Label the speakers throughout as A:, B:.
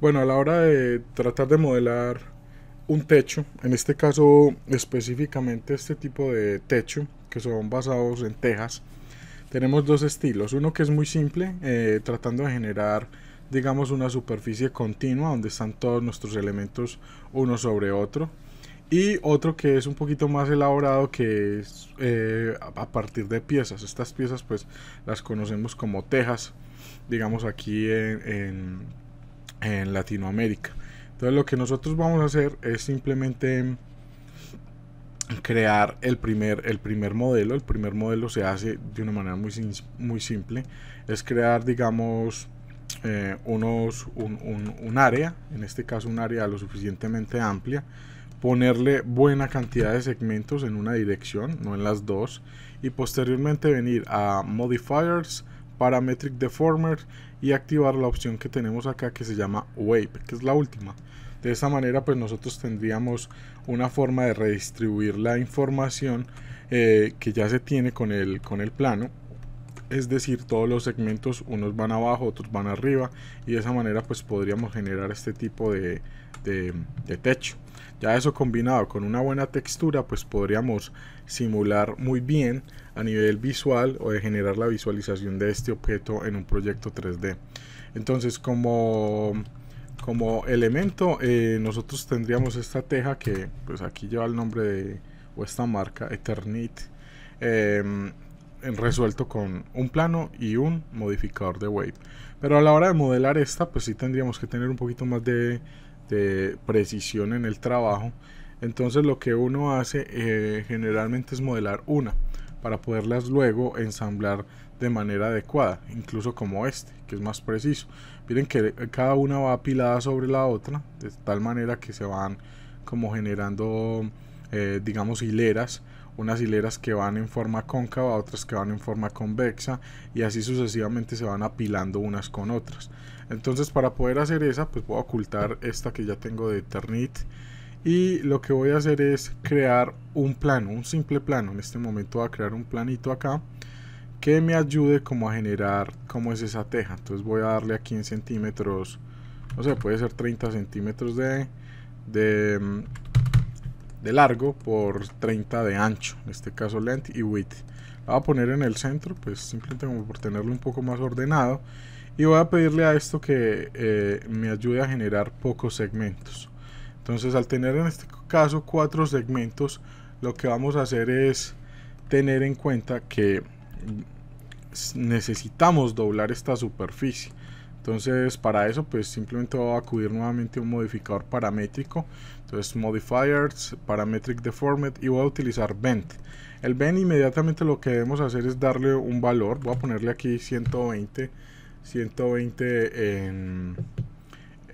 A: Bueno, a la hora de tratar de modelar un techo, en este caso específicamente este tipo de techo, que son basados en tejas, tenemos dos estilos. Uno que es muy simple, eh, tratando de generar, digamos, una superficie continua donde están todos nuestros elementos uno sobre otro. Y otro que es un poquito más elaborado que es eh, a partir de piezas. Estas piezas pues las conocemos como tejas, digamos aquí en en Latinoamérica. Entonces lo que nosotros vamos a hacer es simplemente crear el primer, el primer modelo. El primer modelo se hace de una manera muy, muy simple. Es crear, digamos, eh, unos, un, área, en este caso un área lo suficientemente amplia, ponerle buena cantidad de segmentos en una dirección, no en las dos, y posteriormente venir a modifiers, Parametric Deformer y activar la opción que tenemos acá que se llama Wave, que es la última. De esa manera pues nosotros tendríamos una forma de redistribuir la información eh, que ya se tiene con el, con el plano. Es decir, todos los segmentos, unos van abajo, otros van arriba y de esa manera pues podríamos generar este tipo de techo. Ya eso combinado con una buena textura, pues podríamos simular muy bien a nivel visual o de generar la visualización de este objeto en un proyecto 3D. Entonces como, como elemento eh, nosotros tendríamos esta teja que pues aquí lleva el nombre de o esta marca Eternit em, resuelto con un plano y un modificador de wave. Pero a la hora de modelar esta pues sí tendríamos que tener un poquito más de precisión en el trabajo. Entonces lo que uno hace eh, generalmente es modelar una para poderlas luego ensamblar de manera adecuada, incluso como este, que es más preciso. Miren que cada una va apilada sobre la otra, de tal manera que se van como generando, eh, digamos, hileras unas hileras que van en forma cóncava, otras que van en forma convexa y así sucesivamente se van apilando unas con otras. Entonces para poder hacer esa pues voy a ocultar esta que ya tengo de ternit y lo que voy a hacer es crear un plano, un simple plano. En este momento voy a crear un planito acá que me ayude como a generar cómo es esa teja. Entonces voy a darle aquí en centímetros, o sea puede ser 30 centímetros de, de de largo por 30 de ancho, en este caso length y width. La voy a poner en el centro, pues simplemente como por tenerlo un poco más ordenado. Y voy a pedirle a esto que eh, me ayude a generar pocos segmentos. Entonces al tener en este caso cuatro segmentos, lo que vamos a hacer es tener en cuenta que necesitamos doblar esta superficie. Entonces para eso pues simplemente voy a acudir nuevamente a un modificador paramétrico. Entonces modifiers, parametric deformed y voy a utilizar bend. El bend inmediatamente lo que debemos hacer es darle un valor. Voy a ponerle aquí 120, 120 en,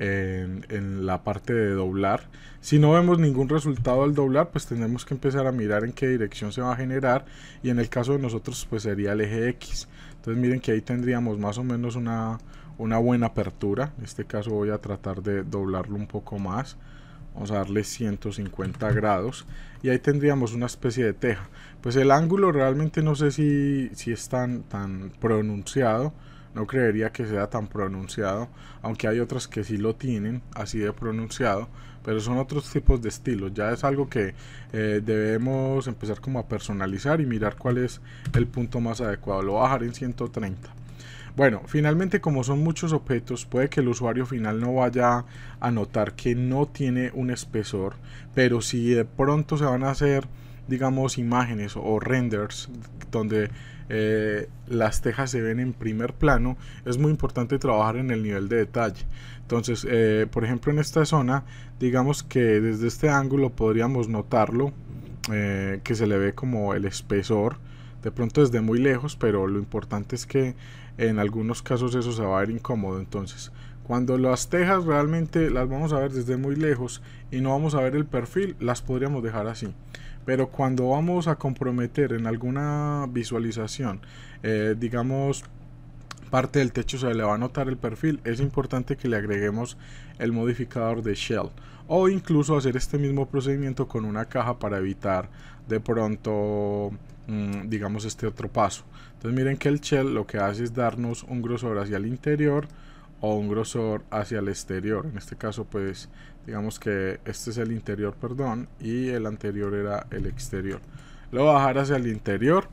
A: en, la parte de doblar. Si no vemos ningún resultado al doblar, pues tenemos que empezar a mirar en qué dirección se va a generar y en el caso de nosotros pues sería el eje X. Entonces miren que ahí tendríamos más o menos una, una buena apertura. En este caso voy a tratar de doblarlo un poco más. Vamos a darle 150 grados. Y ahí tendríamos una especie de teja. Pues el ángulo realmente no sé si, si es tan, tan pronunciado. No creería que sea tan pronunciado. Aunque hay otras que sí lo tienen así de pronunciado. Pero son otros tipos de estilos. Ya es algo que eh, debemos empezar como a personalizar y mirar cuál es el punto más adecuado. Lo bajaré en 130. Bueno, finalmente como son muchos objetos, puede que el usuario final no vaya a notar que no tiene un espesor, pero si de pronto se van a hacer, digamos, imágenes o renders donde eh, las tejas se ven en primer plano, es muy importante trabajar en el nivel de detalle. Entonces, eh, por ejemplo, en esta zona, digamos que desde este ángulo podríamos notarlo, eh, que se le ve como el espesor, de pronto desde muy lejos, pero lo importante es que en algunos casos eso se va a ver incómodo. Entonces, cuando las tejas realmente las vamos a ver desde muy lejos y no vamos a ver el perfil, las podríamos dejar así. Pero cuando vamos a comprometer en alguna visualización, eh, digamos, parte del techo se le va a notar el perfil, es importante que le agreguemos el modificador de shell o incluso hacer este mismo procedimiento con una caja para evitar de pronto mm, digamos este otro paso entonces miren que el shell lo que hace es darnos un grosor hacia el interior o un grosor hacia el exterior. En este caso pues digamos que este es el interior, perdón, y el anterior era el exterior. Lo voy a bajar hacia el interior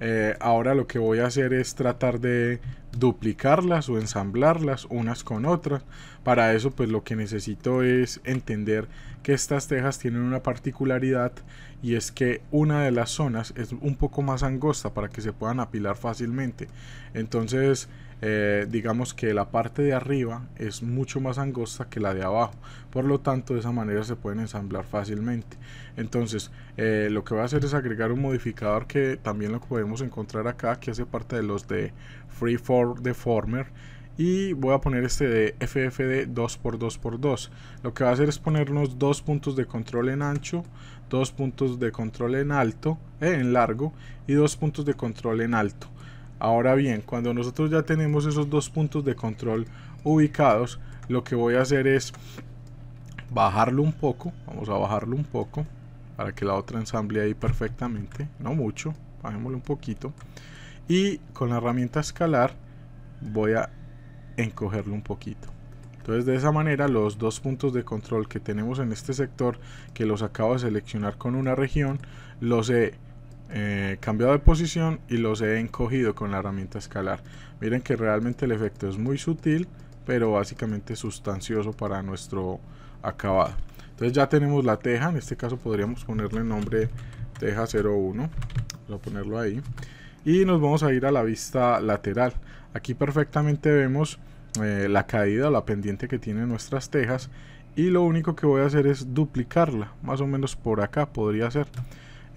A: eh, ahora lo que voy a hacer es tratar de duplicarlas o ensamblarlas unas con otras. Para eso pues lo que necesito es entender que estas tejas tienen una particularidad y es que una de las zonas es un poco más angosta para que se puedan apilar fácilmente. Entonces eh, digamos que la parte de arriba es mucho más angosta que la de abajo por lo tanto de esa manera se pueden ensamblar fácilmente entonces eh, lo que voy a hacer es agregar un modificador que también lo podemos encontrar acá que hace parte de los de freeform deformer y voy a poner este de ffd 2x2x2 lo que va a hacer es ponernos dos puntos de control en ancho dos puntos de control en alto eh, en largo y dos puntos de control en alto Ahora bien, cuando nosotros ya tenemos esos dos puntos de control ubicados, lo que voy a hacer es bajarlo un poco, vamos a bajarlo un poco para que la otra ensamble ahí perfectamente, no mucho, bajémoslo un poquito y con la herramienta escalar voy a encogerlo un poquito. Entonces de esa manera los dos puntos de control que tenemos en este sector que los acabo de seleccionar con una región los he eh, cambiado de posición y los he encogido con la herramienta escalar. Miren que realmente el efecto es muy sutil, pero básicamente sustancioso para nuestro acabado. Entonces ya tenemos la teja, en este caso podríamos ponerle nombre teja 01, voy a ponerlo ahí. Y nos vamos a ir a la vista lateral. Aquí perfectamente vemos eh, la caída, o la pendiente que tienen nuestras tejas. Y lo único que voy a hacer es duplicarla, más o menos por acá podría ser.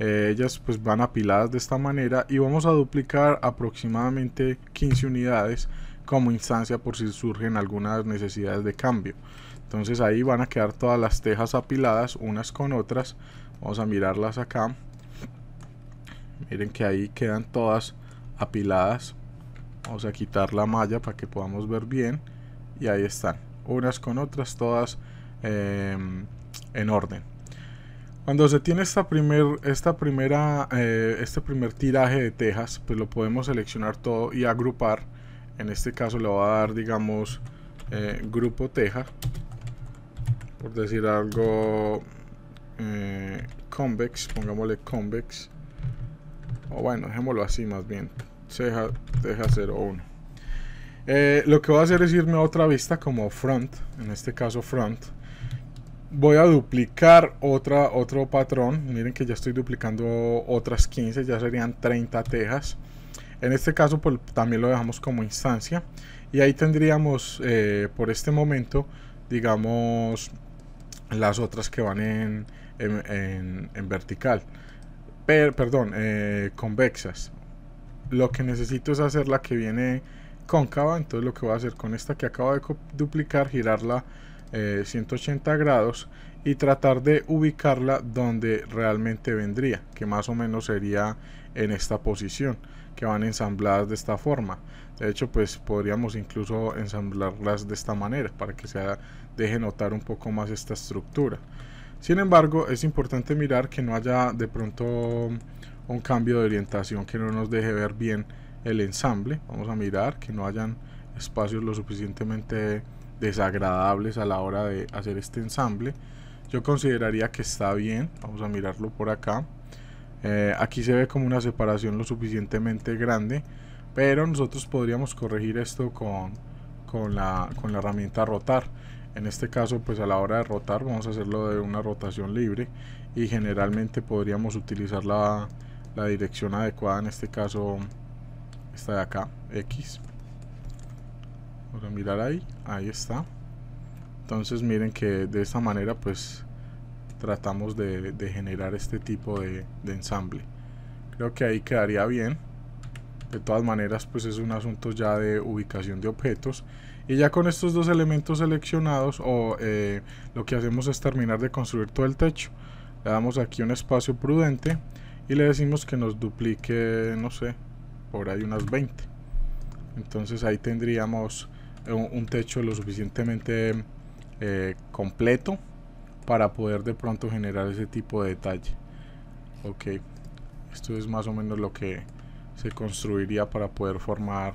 A: Eh, ellas pues van apiladas de esta manera y vamos a duplicar aproximadamente 15 unidades como instancia por si surgen algunas necesidades de cambio entonces ahí van a quedar todas las tejas apiladas unas con otras vamos a mirarlas acá miren que ahí quedan todas apiladas vamos a quitar la malla para que podamos ver bien y ahí están unas con otras todas em, en orden cuando se tiene esta, primer, esta primera, eh, este primer tiraje de tejas, pues lo podemos seleccionar todo y agrupar. En este caso le voy a dar, digamos, eh, grupo teja. Por decir algo, eh, convex, pongámosle convex. O bueno, dejémoslo así más bien. Teja, teja 01. lo que voy a hacer es irme a otra vista como front, en este caso front voy a duplicar otra, otro patrón. Miren que ya estoy duplicando otras 15, ya serían 30 tejas. En este caso pues, también lo dejamos como instancia. Y ahí tendríamos eh, por este momento, digamos, las otras que van en, vertical. perdón, eh, convexas. Lo que necesito es hacer la que viene cóncava. Entonces lo que voy a hacer con esta que acabo de duplicar, girarla 180 eh, grados y tratar de ubicarla donde realmente vendría, que más o menos sería en esta posición, que van ensambladas de esta forma. De hecho, pues podríamos incluso ensamblarlas de esta manera para que se deje notar un poco más esta estructura. Sin embargo, es importante mirar que no haya de pronto un cambio de orientación que no nos deje ver bien el ensamble. Vamos a mirar que no hayan espacios lo suficientemente desagradables a la hora de hacer este ensamble. Yo consideraría que está bien, vamos a mirarlo por acá. Eh, aquí se ve como una separación lo suficientemente grande, pero nosotros podríamos corregir esto con, con, la, herramienta rotar. En este caso, pues a la hora de rotar, vamos a hacerlo de una rotación libre y generalmente podríamos utilizar la, la dirección adecuada, en este caso esta de acá, X. Vamos a mirar ahí. Ahí está. Entonces miren que de esta manera pues tratamos de, generar este tipo de, ensamble. Creo que ahí quedaría bien. De todas maneras pues es un asunto ya de ubicación de objetos. Y ya con estos dos elementos seleccionados o eh, lo que hacemos es terminar de construir todo el techo. Le damos aquí un espacio prudente y le decimos que nos duplique, no sé, por ahí unas 20. Entonces ahí tendríamos un techo lo suficientemente eh, completo para poder de pronto generar ese tipo de detalle ok esto es más o menos lo que se construiría para poder formar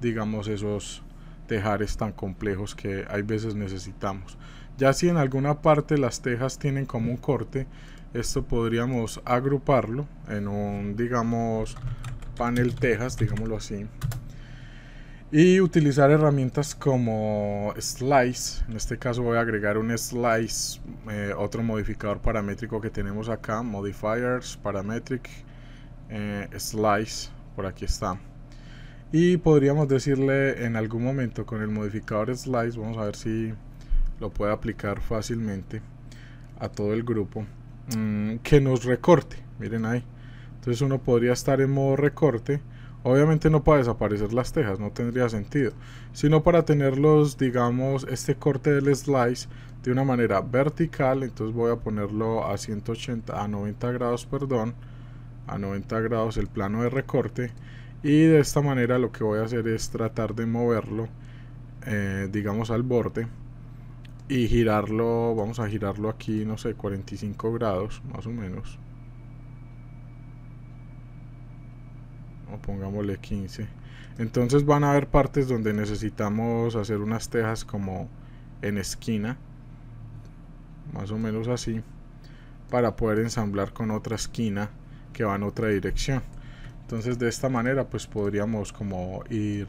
A: digamos esos tejares tan complejos que hay veces necesitamos ya si en alguna parte las tejas tienen como un corte esto podríamos agruparlo en un digamos panel tejas digámoslo así y utilizar herramientas como slice en este caso voy a agregar un slice eh, otro modificador paramétrico que tenemos acá modifiers parametric eh, slice por aquí está y podríamos decirle en algún momento con el modificador slice vamos a ver si lo puede aplicar fácilmente a todo el grupo mm, que nos recorte miren ahí entonces uno podría estar en modo recorte Obviamente no para desaparecer las tejas, no tendría sentido, sino para tenerlos, digamos, este corte del slice de una manera vertical, entonces voy a ponerlo a 180, a 90 grados, perdón, a 90 grados el plano de recorte y de esta manera lo que voy a hacer es tratar de moverlo, eh, digamos, al borde y girarlo, vamos a girarlo aquí, no sé, 45 grados más o menos o pongámosle 15. Entonces van a haber partes donde necesitamos hacer unas tejas como en esquina, más o menos así, para poder ensamblar con otra esquina que va en otra dirección. Entonces de esta manera pues podríamos como ir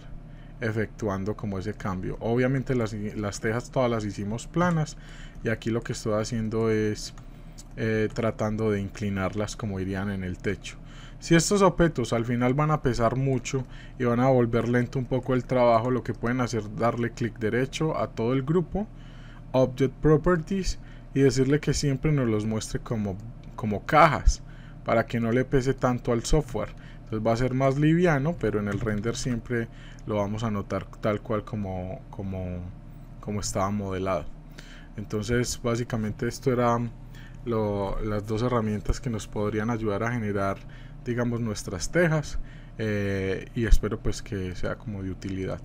A: efectuando como ese cambio. Obviamente las, tejas todas las hicimos planas y aquí lo que estoy haciendo es eh, tratando de inclinarlas como irían en el techo. Si estos objetos al final van a pesar mucho y van a volver lento un poco el trabajo, lo que pueden hacer es darle clic derecho a todo el grupo, Object Properties y decirle que siempre nos los muestre como, como cajas para que no le pese tanto al software. Entonces va a ser más liviano, pero en el render siempre lo vamos a notar tal cual como, como, como estaba modelado. Entonces básicamente esto era las dos herramientas que nos podrían ayudar a generar digamos nuestras tejas eh, y espero pues que sea como de utilidad.